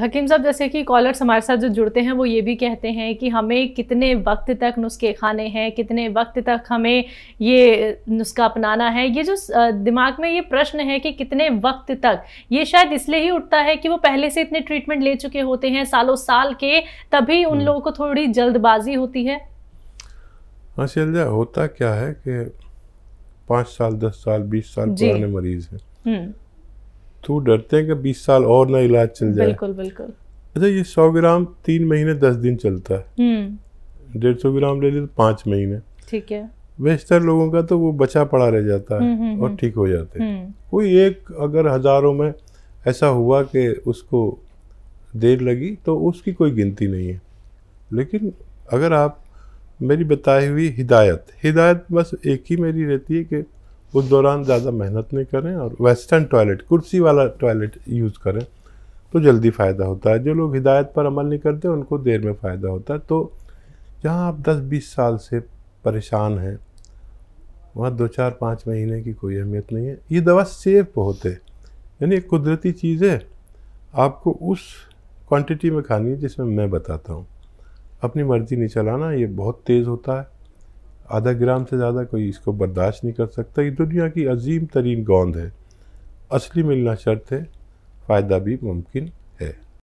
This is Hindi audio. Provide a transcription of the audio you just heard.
हकीम साहब जैसे कि कॉलर्स हमारे साथ जो जुड़ते हैं वो ये भी कहते हैं कि हमें कितने वक्त तक नुस्खे खाने हैं कितने वक्त तक हमें ये नुस्खा अपनाना है ये जो दिमाग में ये प्रश्न है कि कितने वक्त तक ये शायद इसलिए ही उठता है कि वो पहले से इतने ट्रीटमेंट ले चुके होते हैं सालों साल के तभी उन हम्म। लोगों को थोड़ी जल्दबाजी होती है हाँ शैलजा होता क्या है कि पाँच साल दस साल बीस साल पुराने मरीज हैं हम्म। तो डरते हैं कि बीस साल और ना इलाज चल जाए बिल्कुल बिल्कुल अच्छा ये सौ ग्राम तीन महीने दस दिन चलता है हम्म। डेढ़ सौ ग्राम ले लिए तो पाँच महीने ठीक है बेशतर लोगों का तो वो बचा पड़ा रह जाता है हम्म, हम्म, और ठीक हो जाते हैं कोई एक अगर हजारों में ऐसा हुआ कि उसको देर लगी तो उसकी कोई गिनती नहीं है लेकिन अगर आप मेरी बताई हुई हिदायत हिदायत बस एक ही मेरी रहती है कि उस दौरान ज़्यादा मेहनत नहीं करें और वेस्टर्न टॉयलेट कुर्सी वाला टॉयलेट यूज़ करें तो जल्दी फ़ायदा होता है जो लोग हिदायत पर अमल नहीं करते उनको देर में फ़ायदा होता है तो जहाँ आप 10-20 साल से परेशान हैं वहाँ दो चार पाँच महीने की कोई अहमियत नहीं है ये दवा सेफ बहुत है यानी एक कुदरती चीज़ है आपको उस क्वांटिटी में खानी है जिसमें मैं बताता हूँ अपनी मर्ज़ी नहीं चलाना ये बहुत तेज़ होता है आधा ग्राम से ज़्यादा कोई इसको बर्दाश्त नहीं कर सकता ये दुनिया की अजीम तरीन गोंद है असली मिलना शर्त है फ़ायदा भी मुमकिन है